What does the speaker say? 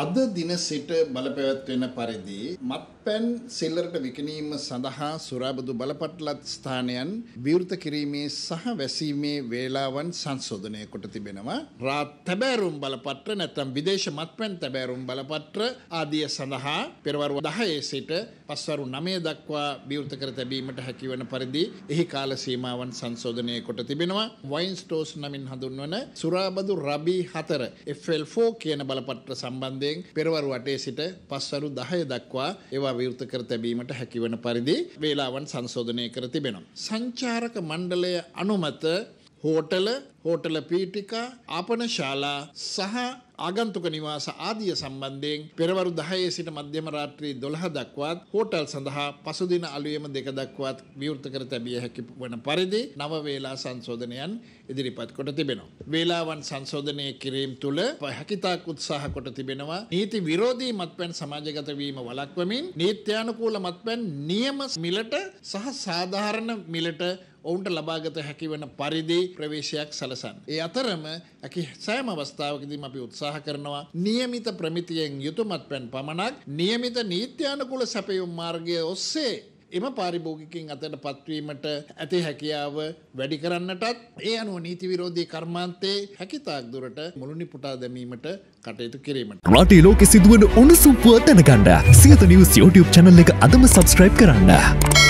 අද දින සිට බලපැවැත්වෙන පරිදි මත්පැන් සිල්ලරට විකිණීම සඳහා සුරාබදු බලපටලත් ස්ථානයන් විවෘත කිරීමේ සහ වැසීමේ වේලාවන් සංශෝධනය කොට තිබෙනවා. රාත් තැබෑරුම් බලපත්‍ර නැත්නම් විදේශ මත්පැන් තැබෑරුම් බලපත්‍ර ආදිය සඳහා පෙරවරු 10 සිට පස්වරු 9 දක්වා විවෘත කර තැබීමට හැකිවන පරිදි එහි කාල සීමාවන් සංශෝධනය කොට තිබෙනවා. වයින් ස්ටෝස් නමින් හඳුන්වන සුරාබදු රබී 4 FL4 කියන බලපත්‍ර සම්බන්ධ සම්බන්ධයෙන් පෙරවරු වටේ සිට පස්වරු 10 දක්වා ඒවා විවෘත කර තැබීමට හැකිවන පරිදි වේලාවන් සංශෝධනය කර තිබෙනවා. සංචාරක මණ්ඩලය අනුමත හෝටල හෝටල පීටිකා ආපන ශාලා සහ ආගන්තුක නිවාස ආදිය සම්බන්ධයෙන් පෙරවරු 10 සිට මධ්‍යම රාත්‍රී 12 දක්වාත් හෝටල් සඳහා පසුදින අලුයම දෙක දක්වාත් විවෘත කර තැබිය හැකි වන පරිදි නව වේලා සංශෝධනයන් ඉදිරිපත් කොට තිබෙනවා. වේලාවන් සංශෝධනය කිරීම තුළ හැකිතාක් උත්සාහ කොට තිබෙනවා නීති විරෝධී මත්පැන් සමාජගත වීම වළක්වමින් නීත්‍යානුකූල මත්පැන් නියම මිලට සහ සාධාරණ මිලට ඔවුන්ට ලබාගත හැකිවන පරිදි ප්‍රවේශයක් සලසන්. ඒ අතරම ඇකි සෑම අවස්ථාවකදීම අපි උත්සාහ කරනවා නියමිත ප්‍රමිතියෙන් යුතුමත් පැන් පමණක් නියමිත නීත්‍යානකුල සැපයුම් මාර්ගය ඔස්සේ එම පාරිභෝගිකින් අතට පත්වීමට ඇති හැකියාව වැඩි කරන්නටත් ඒ අනුව නීති විරෝධී කර්මාන්තේ හැකිතාක් දුරට මුළුනි පුටා දැමීමට කටයුතු කිරීමට රටේ ලෝකෙ සිදුවන උණුසුම්පුව දැනගන්න සියත නිවස් YouTube channel එක අදම subscribe කරන්න.